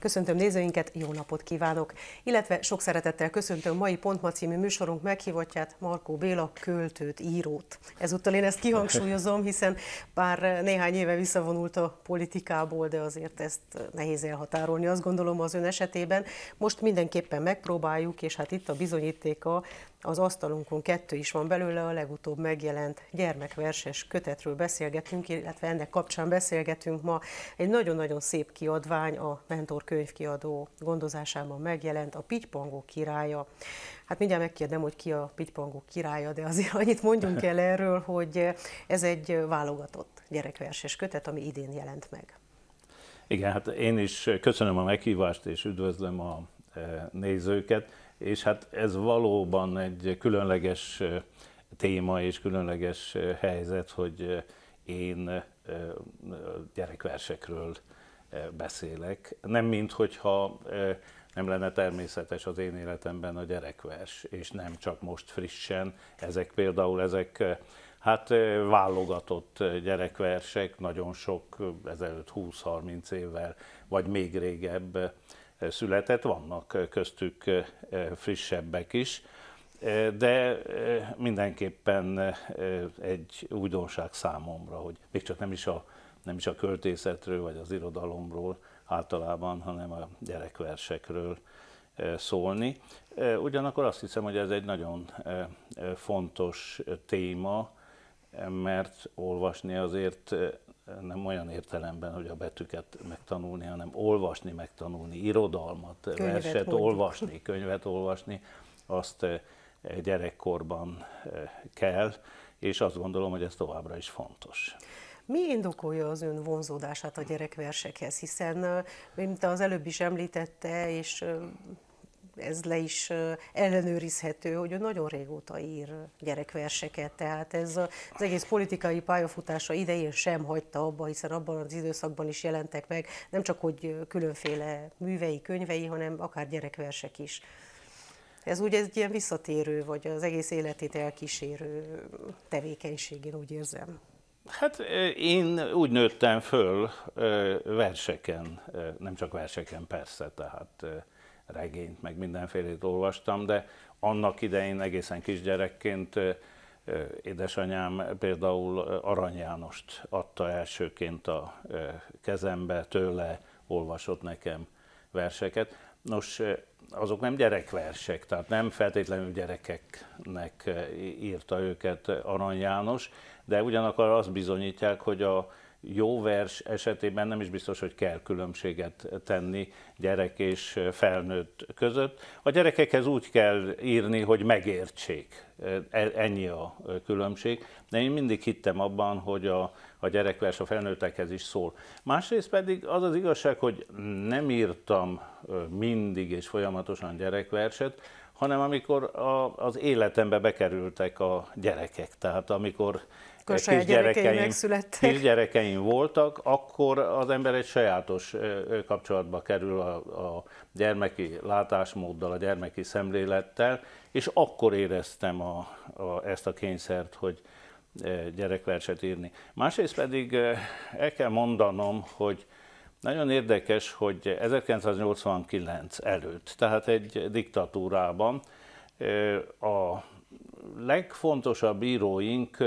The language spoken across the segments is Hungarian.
Köszöntöm nézőinket, jó napot kívánok! Illetve sok szeretettel köszöntöm mai Pontma című műsorunk meghívottját, Markó Béla költőt, írót. Ezúttal én ezt kihangsúlyozom, hiszen bár néhány éve visszavonult a politikából, de azért ezt nehéz elhatárolni, azt gondolom az ön esetében. Most mindenképpen megpróbáljuk, és hát itt a bizonyítéka az asztalunkon kettő is van belőle, a legutóbb megjelent gyermekverses kötetről beszélgetünk, illetve ennek kapcsán beszélgetünk ma. Egy nagyon-nagyon szép kiadvány a Mentor könyvkiadó gondozásában megjelent, a Pitypangó királya. Hát mindjárt megkérdem, hogy ki a Pitypangó királya, de azért annyit mondjunk el erről, hogy ez egy válogatott gyerekverses kötet, ami idén jelent meg. Igen, hát én is köszönöm a meghívást, és üdvözlöm a nézőket, és hát ez valóban egy különleges téma és különleges helyzet, hogy én gyerekversekről beszélek. Nem mint hogyha nem lenne természetes az én életemben a gyerekvers, és nem csak most frissen. Ezek például, ezek hát válogatott gyerekversek, nagyon sok, ezelőtt 20-30 évvel, vagy még régebb született, vannak köztük frissebbek is, de mindenképpen egy újdonság számomra, hogy még csak nem is a, nem is a költészetről vagy az irodalomról általában, hanem a gyerekversekről szólni. Ugyanakkor azt hiszem, hogy ez egy nagyon fontos téma, mert olvasni azért nem olyan értelemben, hogy a betűket megtanulni, hanem olvasni, megtanulni, irodalmat, könyvet verset mondjuk. olvasni, könyvet olvasni, azt eh, gyerekkorban eh, kell, és azt gondolom, hogy ez továbbra is fontos. Mi indokolja az ön vonzódását a gyerekversekhez, hiszen, eh, mint az előbb is említette, és ez le is ellenőrizhető, hogy ő nagyon régóta ír gyerekverseket, tehát ez az egész politikai pályafutása idején sem hagyta abba, hiszen abban az időszakban is jelentek meg nem csak hogy különféle művei, könyvei, hanem akár gyerekversek is. Ez úgy egy ilyen visszatérő, vagy az egész életét elkísérő tevékenység, én úgy érzem. Hát én úgy nőttem föl verseken, nem csak verseken persze, tehát regényt, meg mindenfélét olvastam, de annak idején egészen kisgyerekként édesanyám például Arany Jánost adta elsőként a kezembe, tőle olvasott nekem verseket. Nos, azok nem gyerekversek, tehát nem feltétlenül gyerekeknek írta őket Arany János, de ugyanakkor azt bizonyítják, hogy a jó vers esetében nem is biztos, hogy kell különbséget tenni gyerek és felnőtt között. A gyerekekhez úgy kell írni, hogy megértsék. E, ennyi a különbség. De én mindig hittem abban, hogy a, a gyerekvers a felnőttekhez is szól. Másrészt pedig az az igazság, hogy nem írtam mindig és folyamatosan gyerekverset, hanem amikor a, az életembe bekerültek a gyerekek. Tehát amikor amikor saját gyerekeim megszülettek. Kisgyerekeim voltak, akkor az ember egy sajátos kapcsolatba kerül a, a gyermeki látásmóddal, a gyermeki szemlélettel, és akkor éreztem a, a, ezt a kényszert, hogy gyerekverset írni. Másrészt pedig el kell mondanom, hogy nagyon érdekes, hogy 1989 előtt, tehát egy diktatúrában a legfontosabb íróink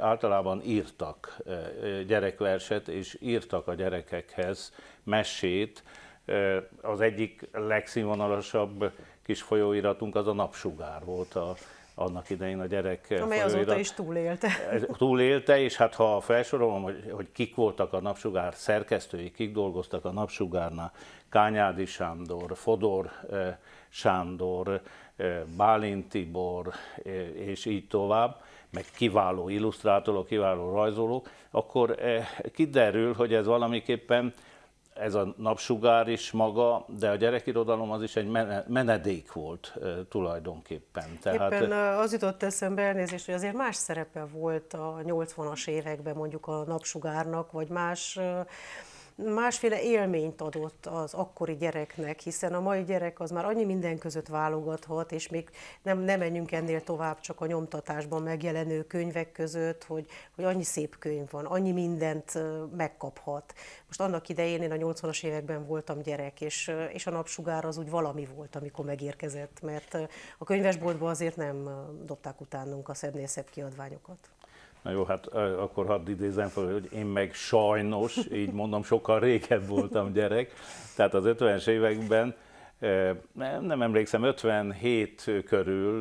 általában írtak gyerekverset, és írtak a gyerekekhez mesét. Az egyik legszínvonalasabb kis folyóiratunk az a Napsugár volt a annak idején a gyerek... Eh, Amely azóta is túlélte. Túlélte, és hát ha felsorolom, hogy, hogy kik voltak a napsugár szerkesztői, kik dolgoztak a napsugárnál, Kányádi Sándor, Fodor eh, Sándor, eh, Bálint Tibor, és így tovább, meg kiváló illusztrátorok, kiváló rajzolók, akkor kiderül, hogy ez valamiképpen ez a napsugár is maga, de a gyerekirodalom az is egy menedék volt tulajdonképpen. Tehát... Éppen az jutott eszembe elnézést, hogy azért más szerepe volt a 80-as években mondjuk a napsugárnak, vagy más másféle élményt adott az akkori gyereknek, hiszen a mai gyerek az már annyi minden között válogathat, és még nem, nem menjünk ennél tovább csak a nyomtatásban megjelenő könyvek között, hogy, hogy annyi szép könyv van, annyi mindent megkaphat. Most annak idején én a 80-as években voltam gyerek, és, és a napsugár az úgy valami volt, amikor megérkezett, mert a könyvesboltba azért nem dobták utánunk a szebbnél szebb kiadványokat. Na jó, hát akkor hadd idézem fel, hogy én meg sajnos, így mondom, sokkal régebb voltam gyerek. Tehát az 50-es években, nem, nem emlékszem, 57 körül,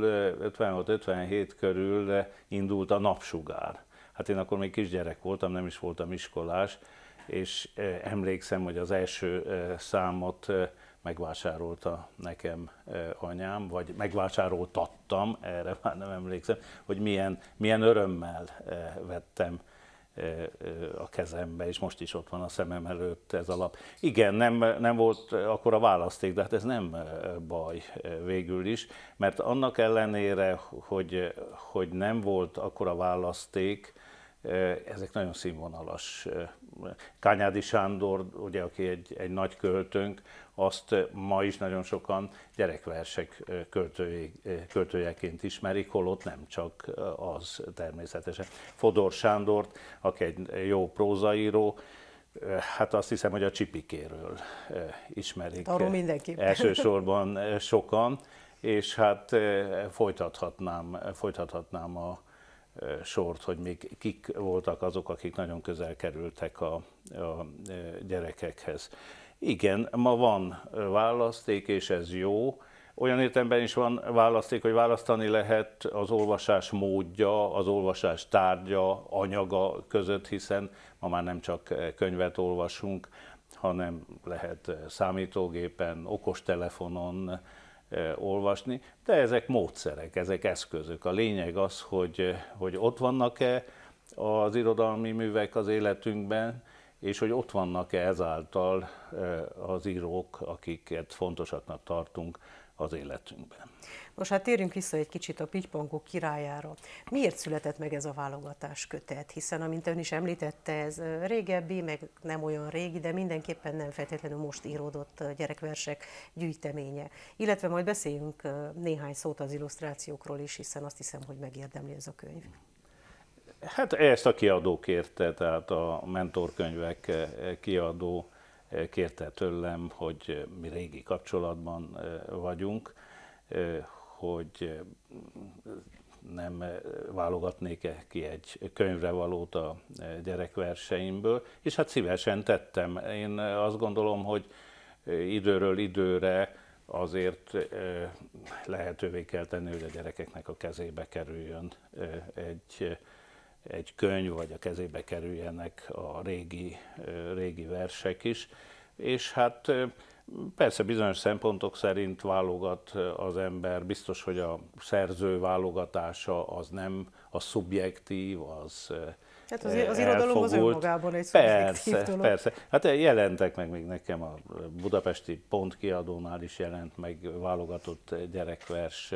56-57 körül indult a napsugár. Hát én akkor még kisgyerek voltam, nem is voltam iskolás, és emlékszem, hogy az első számot megvásárolta nekem e, anyám, vagy megvásároltattam, erre már nem emlékszem, hogy milyen, milyen örömmel e, vettem e, a kezembe, és most is ott van a szemem előtt ez a lap. Igen, nem, nem volt akkor a választék, de hát ez nem baj végül is, mert annak ellenére, hogy, hogy nem volt akkor a választék, ezek nagyon színvonalas. Kányádi Sándor, ugye, aki egy, egy nagy költőnk, azt ma is nagyon sokan gyerekversek költői, költőjeként ismerik, holott nem csak az természetesen. Fodor Sándort, aki egy jó prózaíró, Hát azt hiszem, hogy a csipikéről ismerik. Arról Elsősorban sokan, és hát folytathatnám, folytathatnám a sort, hogy még kik voltak azok, akik nagyon közel kerültek a, a gyerekekhez. Igen, ma van választék, és ez jó. Olyan értemben is van választék, hogy választani lehet az olvasás módja, az olvasás tárgya, anyaga között, hiszen ma már nem csak könyvet olvasunk, hanem lehet számítógépen, okostelefonon olvasni, de ezek módszerek, ezek eszközök. A lényeg az, hogy, hogy ott vannak-e az irodalmi művek az életünkben, és hogy ott vannak-e ezáltal eh, az írók, akiket fontosaknak tartunk az életünkben. Most hát térjünk vissza egy kicsit a Pitypangó királyára. Miért született meg ez a válogatás kötet? Hiszen, amint ön is említette, ez eh, régebbi, meg nem olyan régi, de mindenképpen nem feltétlenül most íródott eh, gyerekversek gyűjteménye. Illetve majd beszéljünk néhány szót az illusztrációkról is, hiszen azt hiszem, hogy megérdemli ez a könyv. Hát ezt a kiadó kérte, tehát a mentorkönyvek eh, kiadó eh, kérte tőlem, hogy eh, mi régi kapcsolatban vagyunk, hogy nem válogatnék-e ki egy könyvre valót a gyerekverseimből, és hát szívesen tettem. Én azt gondolom, hogy időről időre azért lehetővé kell tenni, hogy a gyerekeknek a kezébe kerüljön egy egy könyv, vagy a kezébe kerüljenek a régi, régi versek is. És hát persze bizonyos szempontok szerint válogat az ember, biztos, hogy a szerző válogatása az nem a szubjektív, az Hát az, az irodalom az önmagában egy Persze, dolog. persze. Hát jelentek meg még nekem a budapesti pontkiadónál is jelent meg válogatott gyerekvers,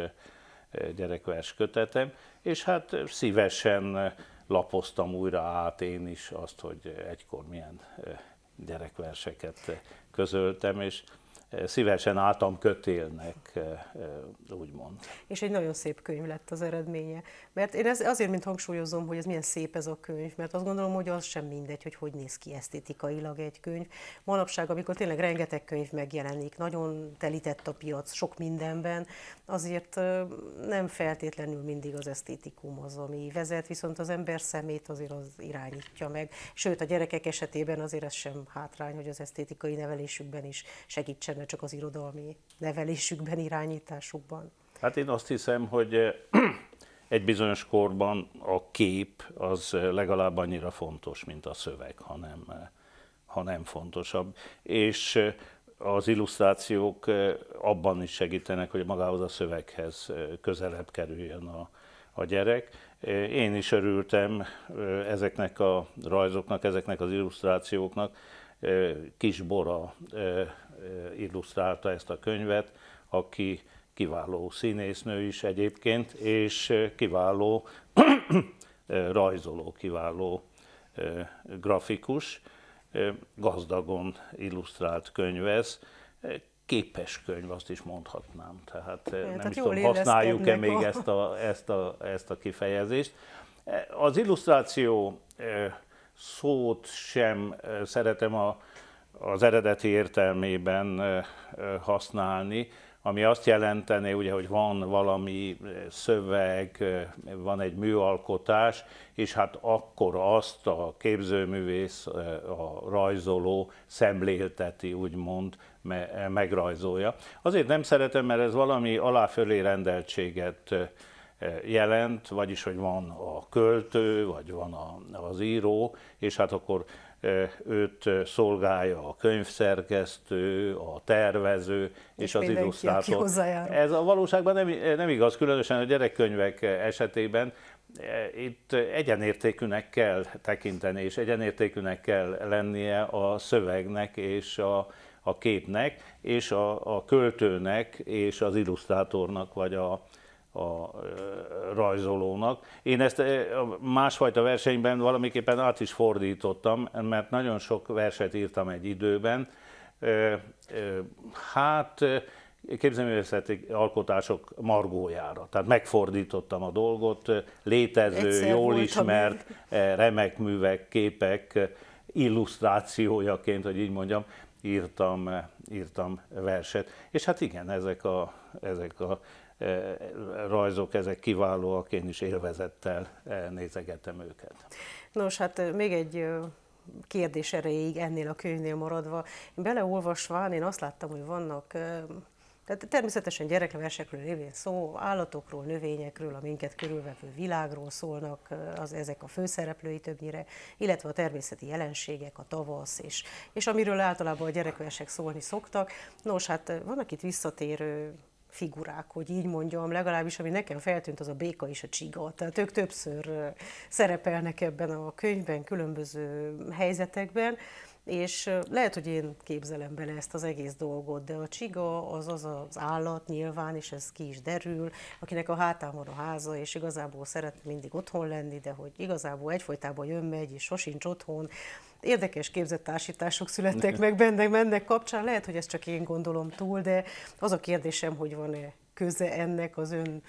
gyerekvers kötetem, és hát szívesen lapoztam újra át én is azt, hogy egykor milyen eh, gyerekverseket eh, közöltem, és szívesen álltam kötélnek, úgymond. És egy nagyon szép könyv lett az eredménye. Mert én ez, azért, mint hangsúlyozom, hogy ez milyen szép ez a könyv, mert azt gondolom, hogy az sem mindegy, hogy hogy néz ki esztétikailag egy könyv. Manapság, amikor tényleg rengeteg könyv megjelenik, nagyon telített a piac sok mindenben, azért nem feltétlenül mindig az esztétikum az, ami vezet, viszont az ember szemét azért az irányítja meg. Sőt, a gyerekek esetében azért ez sem hátrány, hogy az esztétikai nevelésükben is segítsen benne csak az irodalmi nevelésükben, irányításukban. Hát én azt hiszem, hogy eh, egy bizonyos korban a kép az legalább annyira fontos, mint a szöveg, hanem, eh, hanem fontosabb. És eh, az illusztrációk abban is segítenek, hogy magához a szöveghez közelebb kerüljön a, a gyerek. Én is örültem ezeknek a rajzoknak, ezeknek az illusztrációknak. Kisbora Eh, illusztrálta ezt a könyvet, aki kiváló színésznő is egyébként, és eh, kiváló eh, rajzoló, kiváló grafikus, gazdagon illusztrált könyv ez, képes könyv, azt is mondhatnám. Tehát Én, nem tehát is tudom, használjuk-e még a... ezt a, ezt, a, ezt a kifejezést. Az illusztráció szót sem szeretem a az eredeti értelmében használni, ami azt jelentené, ugye, hogy van valami szöveg, van egy műalkotás, és hát akkor azt a képzőművész, a rajzoló szemlélteti, úgymond, megrajzolja. Azért nem szeretem, mert ez valami aláfölé rendeltséget jelent, vagyis hogy van a költő, vagy van az író, és hát akkor őt szolgálja a könyvszerkesztő, a tervező és, és az illusztrátor. Ez a valóságban nem, nem igaz, különösen a gyerekkönyvek esetében itt egyenértékűnek kell tekinteni, és egyenértékűnek kell lennie a szövegnek és a, a képnek, és a, a költőnek és az illusztrátornak, vagy a, a rajzolónak. Én ezt másfajta versenyben valamiképpen át is fordítottam, mert nagyon sok verset írtam egy időben. Hát képzőművészeti alkotások margójára. Tehát megfordítottam a dolgot, létező, Egyszer jól ismert, még. remek művek, képek illusztrációjaként, hogy így mondjam, írtam, írtam verset. És hát igen, ezek a, ezek a rajzok, ezek kiválóak, én is élvezettel nézegetem őket. Nos, hát még egy kérdés erejéig ennél a könyvnél maradva. Én beleolvasván én azt láttam, hogy vannak tehát természetesen gyerekversekről révén szó, állatokról, növényekről, a minket körülvevő világról szólnak az, ezek a főszereplői többnyire, illetve a természeti jelenségek, a tavasz, és, és amiről általában a gyerekversek szólni szoktak. Nos, hát vannak itt visszatérő figurák, hogy így mondjam, legalábbis ami nekem feltűnt, az a béka és a csiga. Tehát ők többször szerepelnek ebben a könyvben, különböző helyzetekben és lehet, hogy én képzelem bele ezt az egész dolgot, de a csiga az az az állat nyilván, és ez ki is derül, akinek a hátán van a háza, és igazából szeret mindig otthon lenni, de hogy igazából egyfolytában jön, megy, és sosincs otthon, érdekes képzett társítások születtek meg benne, mennek kapcsán, lehet, hogy ezt csak én gondolom túl, de az a kérdésem, hogy van-e köze ennek az ön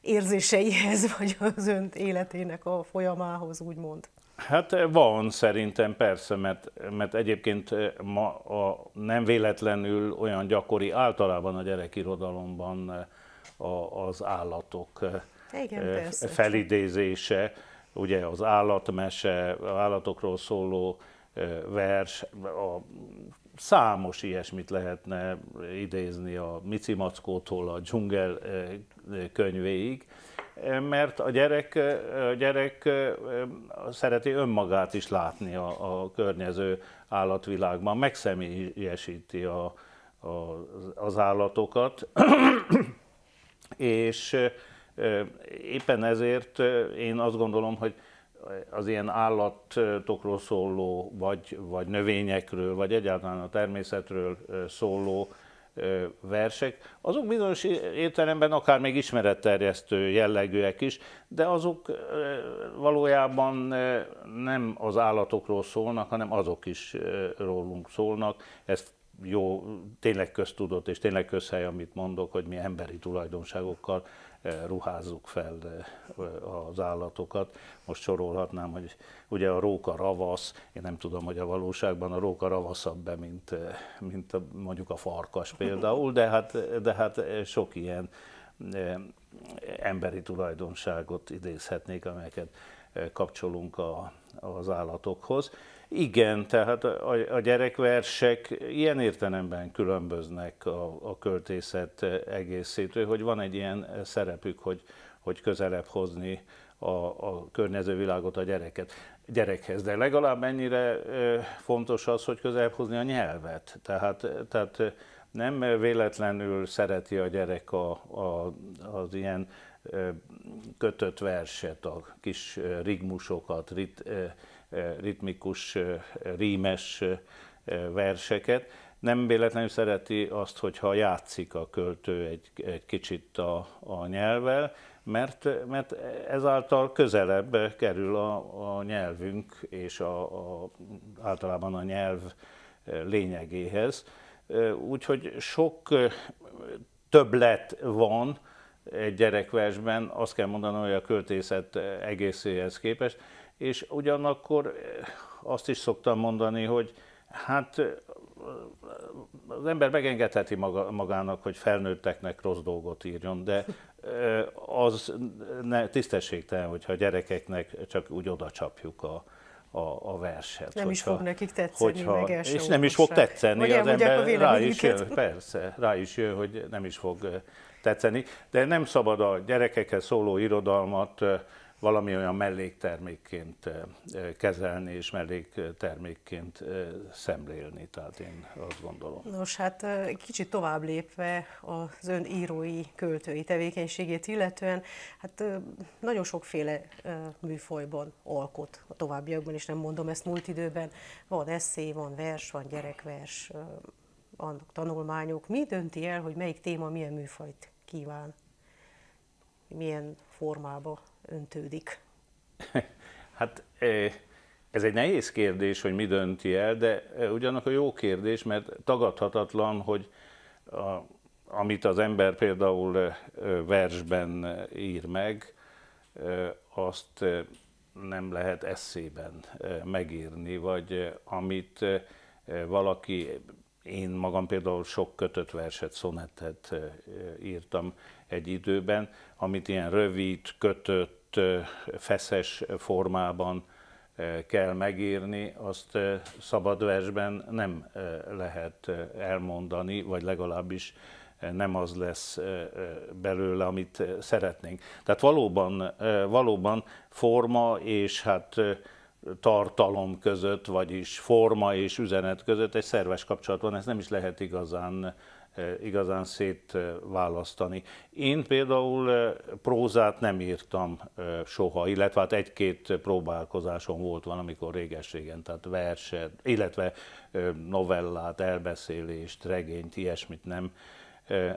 érzéseihez, vagy az ön életének a folyamához, úgymond. Hát eh, van szerintem persze, mert, mert egyébként eh, ma a, nem véletlenül olyan gyakori általában a gyerekirodalomban eh, a, az állatok Igen, felidézése, ugye az állatmese, az állatokról szóló vers, a számos ilyesmit lehetne idézni a Micimackótól a dzsungel könyvéig, mert a gyerek, a gyerek szereti önmagát is látni a, a környező állatvilágban, megszemélyesíti a, a, az állatokat, és éppen ezért én azt gondolom, hogy az ilyen állatokról szóló, vagy, vagy növényekről, vagy egyáltalán a természetről szóló versek, azok bizonyos értelemben akár még ismeretterjesztő jellegűek is, de azok valójában nem az állatokról szólnak, hanem azok is rólunk szólnak. Ez jó, tényleg köztudott és tényleg közhely, amit mondok, hogy mi emberi tulajdonságokkal Eh, ruházzuk fel eh, az állatokat. Most sorolhatnám, hogy ugye a róka ravasz, én nem tudom, hogy a valóságban a róka ravaszabb be, mint, eh, mint mondjuk a farkas például, de hát, de hát sok ilyen emberi tulajdonságot idézhetnék, amelyeket kapcsolunk a, az állatokhoz. Igen, tehát a, a gyerekversek ilyen értelemben különböznek a, a költészet egészétől, hogy van egy ilyen szerepük, hogy, hogy közelebb hozni a, a környező világot a gyereket, gyerekhez. De legalább ennyire fontos az, hogy közelebb hozni a nyelvet. Tehát, tehát nem véletlenül szereti a gyerek a, a, az ilyen kötött verset, a kis rigmusokat, rit, ritmikus, rímes verseket. Nem véletlenül szereti azt, hogyha játszik a költő egy, egy kicsit a, a nyelvvel, mert, mert ezáltal közelebb kerül a, a nyelvünk és a, a, általában a nyelv lényegéhez. Úgyhogy sok többlet van, egy gyerekversben, azt kell mondanom, hogy a költészet egészéhez képest, és ugyanakkor eh, azt is szoktam mondani, hogy hát eh, az ember megengedheti maga, magának, hogy felnőtteknek rossz dolgot írjon, de eh, az ne, tisztességtelen, hogyha a gyerekeknek csak úgy oda csapjuk a, a, a verset. Nem hogyha, is fog nekik tetszeni, hogyha, meg És nem is fog tetszeni, Vagy az ember rá is jön, persze, rá is jön, hogy nem is fog tetszeni, de nem szabad a gyerekekhez szóló irodalmat valami olyan melléktermékként kezelni és melléktermékként szemlélni, tehát én azt gondolom. Nos, hát kicsit tovább lépve az ön írói, költői tevékenységét illetően, hát nagyon sokféle műfajban alkot a továbbiakban, és nem mondom ezt múlt időben, van eszé, van vers, van gyerekvers, annak tanulmányok. Mi dönti el, hogy melyik téma milyen műfajt kíván, milyen formába öntődik? Hát ez egy nehéz kérdés, hogy mi dönti el, de ugyanakkor jó kérdés, mert tagadhatatlan, hogy a, amit az ember például versben ír meg, azt nem lehet eszében megírni, vagy amit valaki én magam például sok kötött verset, szonettet írtam egy időben, amit ilyen rövid, kötött, feszes formában kell megírni, azt szabad versben nem lehet elmondani, vagy legalábbis nem az lesz belőle, amit szeretnénk. Tehát valóban, valóban forma és hát tartalom között, vagyis forma és üzenet között egy szerves kapcsolat van, ezt nem is lehet igazán eh, igazán szétválasztani. Én például eh, prózát nem írtam eh, soha, illetve hát egy-két próbálkozásom volt van, amikor régességen, tehát verset, illetve novellát, elbeszélést, regényt, ilyesmit nem,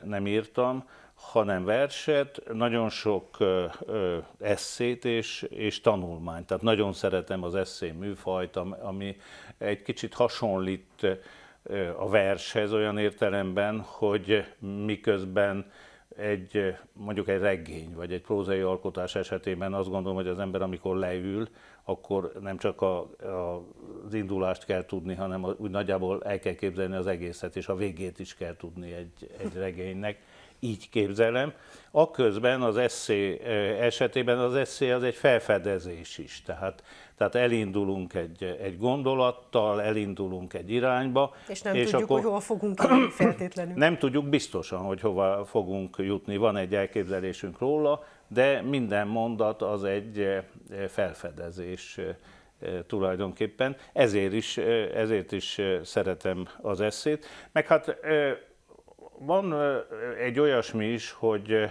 nem írtam hanem verset, nagyon sok ö, ö, eszét és, és tanulmányt. Tehát nagyon szeretem az eszé műfajt, ami egy kicsit hasonlít a vershez olyan értelemben, hogy miközben egy, mondjuk egy regény vagy egy prózai alkotás esetében azt gondolom, hogy az ember amikor leül, akkor nem csak a, a, az indulást kell tudni, hanem úgy nagyjából el kell képzelni az egészet, és a végét is kell tudni egy, egy regénynek így képzelem. Akközben az SC esetében az SC az egy felfedezés is, tehát, tehát elindulunk egy, egy gondolattal, elindulunk egy irányba. És nem és tudjuk, akkor, hogy hova fogunk jutni feltétlenül. Nem tudjuk biztosan, hogy hova fogunk jutni, van egy elképzelésünk róla, de minden mondat az egy felfedezés tulajdonképpen. Ezért is, ezért is szeretem az eszét. Meg hát van egy olyasmi is, hogy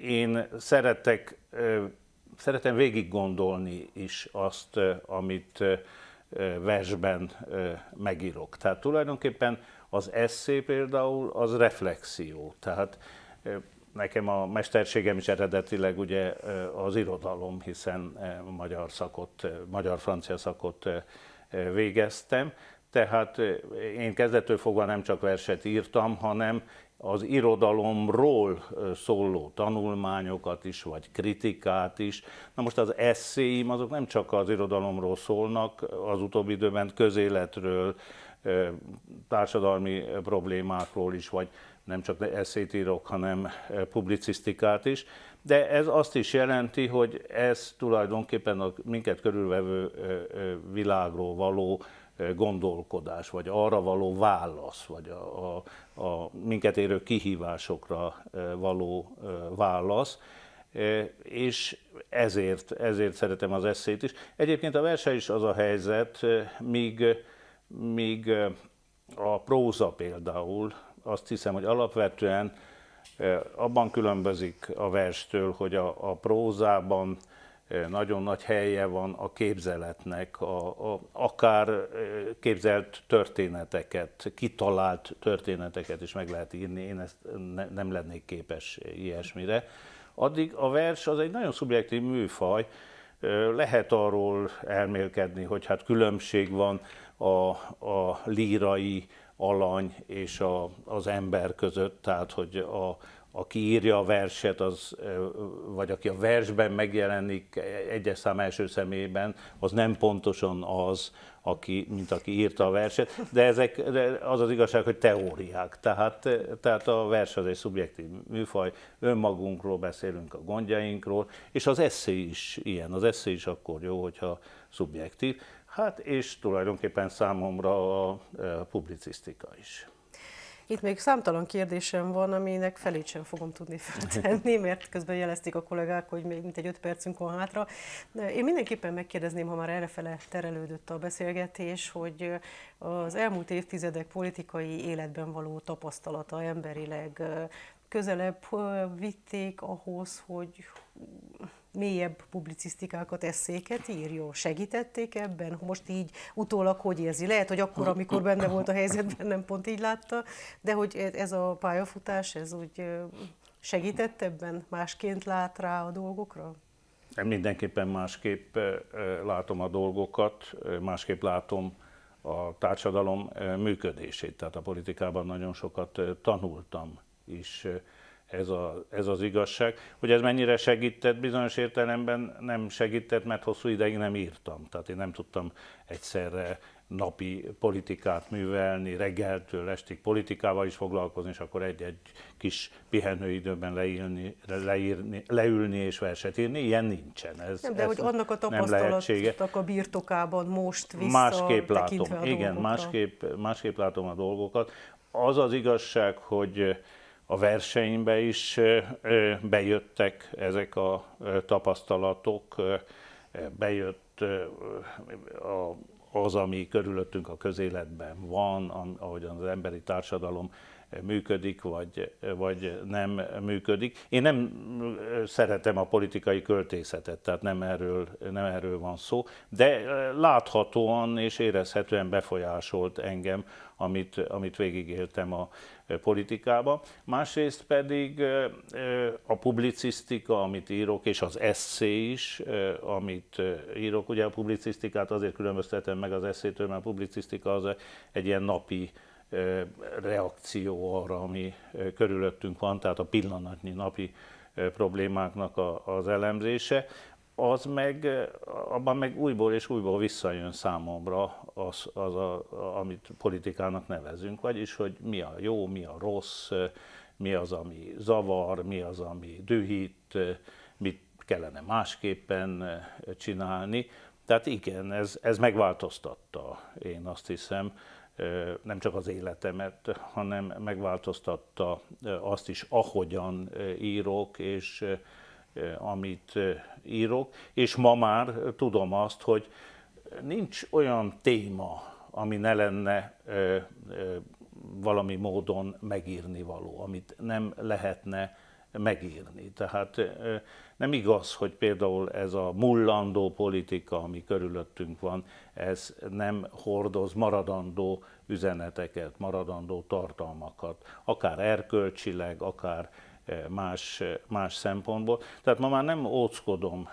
én szeretek, szeretem végig gondolni is azt, amit versben megírok. Tehát tulajdonképpen az eszé például az reflexió. Tehát nekem a mesterségem is eredetileg ugye az irodalom, hiszen magyar szakot, magyar-francia szakot végeztem, tehát én kezdettől fogva nem csak verset írtam, hanem az irodalomról szóló tanulmányokat is, vagy kritikát is. Na most az eszéim azok nem csak az irodalomról szólnak, az utóbbi időben közéletről, társadalmi problémákról is, vagy nem csak eszét írok, hanem publicisztikát is. De ez azt is jelenti, hogy ez tulajdonképpen a minket körülvevő világról való gondolkodás, vagy arra való válasz, vagy a, a, a minket érő kihívásokra e, való e, válasz, e, és ezért, ezért szeretem az eszét is. Egyébként a verse is az a helyzet, míg, míg a próza például, azt hiszem, hogy alapvetően abban különbözik a verstől, hogy a, a prózában nagyon nagy helye van a képzeletnek, a, a, akár képzelt történeteket, kitalált történeteket is meg lehet írni, én ezt ne, nem lennék képes ilyesmire. Addig a vers az egy nagyon szubjektív műfaj, lehet arról elmélkedni, hogy hát különbség van a, a lírai alany és a, az ember között, tehát hogy a, aki írja a verset, az, vagy aki a versben megjelenik egyes szám első személyben, az nem pontosan az, aki, mint aki írta a verset, de ezek de az az igazság, hogy teóriák. Tehát, tehát a vers az egy szubjektív műfaj, önmagunkról beszélünk, a gondjainkról, és az eszé is ilyen. Az eszé is akkor jó, hogyha szubjektív. Hát és tulajdonképpen számomra a publicisztika is. Itt még számtalan kérdésem van, aminek felét sem fogom tudni feltenni, mert közben jelezték a kollégák, hogy még egy 5 percünk van hátra. Én mindenképpen megkérdezném, ha már errefele terelődött a beszélgetés, hogy az elmúlt évtizedek politikai életben való tapasztalata emberileg közelebb vitték ahhoz, hogy mélyebb publicisztikákat, eszéket írjon? Segítették ebben? Most így utólag hogy érzi? Lehet, hogy akkor, amikor benne volt a helyzetben, nem pont így látta, de hogy e- ez a pályafutás, ez úgy segített ebben? Másként lát rá a dolgokra? Én mindenképpen másképp látom a dolgokat, másképp látom a társadalom működését. Tehát a politikában nagyon sokat tanultam is ez, a, ez az igazság. Hogy ez mennyire segített, bizonyos értelemben nem segített, mert hosszú ideig nem írtam. Tehát én nem tudtam egyszerre napi politikát művelni, reggeltől estig politikával is foglalkozni, és akkor egy-egy kis pihenőidőben leírni, leírni, leülni és verset írni. Ilyen nincsen. Ez, nem, de ez hogy annak a tapasztalatnak a birtokában most vissza Másképp látom, a igen, másképp, másképp látom a dolgokat. Az az igazság, hogy a versenybe is bejöttek ezek a tapasztalatok, bejött az, ami körülöttünk a közéletben van, ahogyan az emberi társadalom működik, vagy, vagy nem működik. Én nem szeretem a politikai költészetet, tehát nem erről, nem erről van szó, de láthatóan és érezhetően befolyásolt engem, amit, amit végigéltem a politikába. Másrészt pedig a publicisztika, amit írok, és az eszé is, amit írok. Ugye a publicisztikát azért különböztetem meg az eszétől, mert a publicisztika az egy ilyen napi reakció arra, ami körülöttünk van, tehát a pillanatnyi napi problémáknak az elemzése az meg, abban meg újból és újból visszajön számomra az, az a, amit politikának nevezünk, vagyis, hogy mi a jó, mi a rossz, mi az, ami zavar, mi az, ami dühít, mit kellene másképpen csinálni. Tehát igen, ez, ez megváltoztatta, én azt hiszem, nem csak az életemet, hanem megváltoztatta azt is, ahogyan írok, és Eh, amit eh, írok, és ma már eh, tudom azt, hogy nincs olyan téma, ami ne lenne valami módon megírni való, amit nem lehetne megírni. Tehát nem igaz, hogy például ez a mullandó politika, ami körülöttünk van, ez nem hordoz maradandó üzeneteket, maradandó tartalmakat, akár erkölcsileg, akár más, más szempontból. Tehát ma már nem óckodom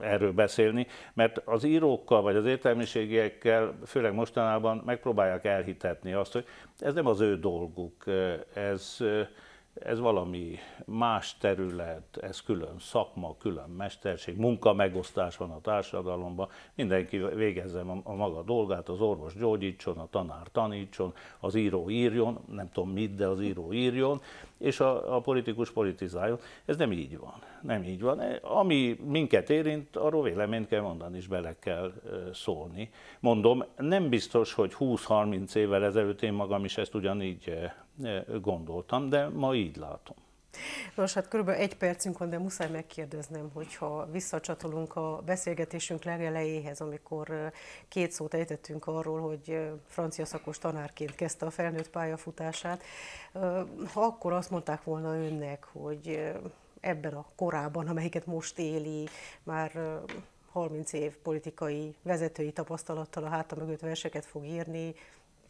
erről beszélni, mert az írókkal vagy az értelmiségiekkel, főleg mostanában megpróbálják elhitetni azt, hogy ez nem az ő dolguk, ez ez valami más terület, ez külön szakma, külön mesterség, munkamegosztás van a társadalomban, mindenki végezze a maga dolgát, az orvos gyógyítson, a tanár tanítson, az író írjon, nem tudom mit, de az író írjon, és a, a politikus politizáljon. Ez nem így van. Nem így van. Ami minket érint, arról véleményt kell mondani, és bele kell szólni. Mondom, nem biztos, hogy 20-30 évvel ezelőtt én magam is ezt ugyanígy gondoltam, de ma így látom. Nos, hát körülbelül egy percünk van, de muszáj megkérdeznem, hogyha visszacsatolunk a beszélgetésünk legelejéhez, amikor két szót ejtettünk arról, hogy francia szakos tanárként kezdte a felnőtt pályafutását. Ha akkor azt mondták volna önnek, hogy ebben a korában, amelyiket most éli, már 30 év politikai vezetői tapasztalattal a háta mögött verseket fog írni,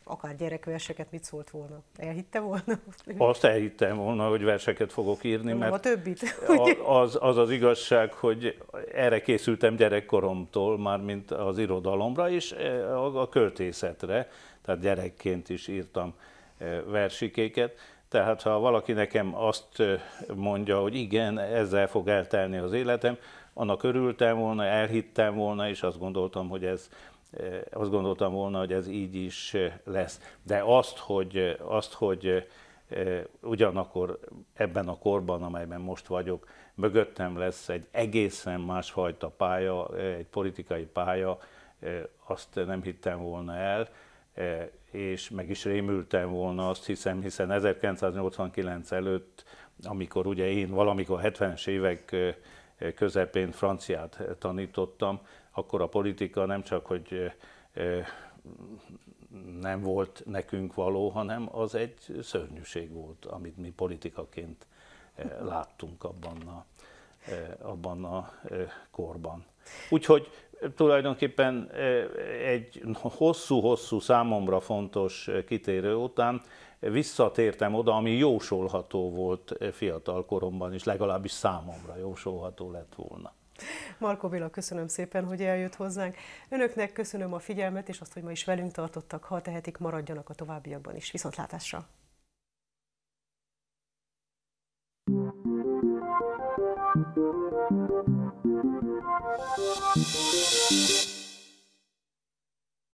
akár gyerekverseket mit szólt volna? Elhitte volna? Azt elhittem volna, hogy verseket fogok írni, mert a többit. az, az az igazság, hogy erre készültem gyerekkoromtól, mint az irodalomra és e, a, a költészetre, tehát gyerekként is írtam e, versikéket. Tehát ha valaki nekem azt e, mondja, hogy igen, ezzel fog eltelni az életem, annak örültem volna, elhittem volna, és azt gondoltam, hogy ez azt gondoltam volna, hogy ez így is lesz. De azt, hogy, azt, hogy ugyanakkor ebben a korban, amelyben most vagyok, mögöttem lesz egy egészen másfajta pálya, egy politikai pálya, azt nem hittem volna el, és meg is rémültem volna azt hiszem, hiszen 1989 előtt, amikor ugye én valamikor 70-es évek közepén franciát tanítottam, akkor a politika nem csak, hogy nem volt nekünk való, hanem az egy szörnyűség volt, amit mi politikaként láttunk abban a, abban a korban. Úgyhogy tulajdonképpen egy hosszú-hosszú számomra fontos kitérő után visszatértem oda, ami jósolható volt eh, fiatal koromban, és legalábbis számomra jósolható lett volna. Marko Béla, köszönöm szépen, hogy eljött hozzánk. Önöknek köszönöm a figyelmet, és azt, hogy ma is velünk tartottak. Ha tehetik, maradjanak a továbbiakban is. Viszontlátásra! Thank you.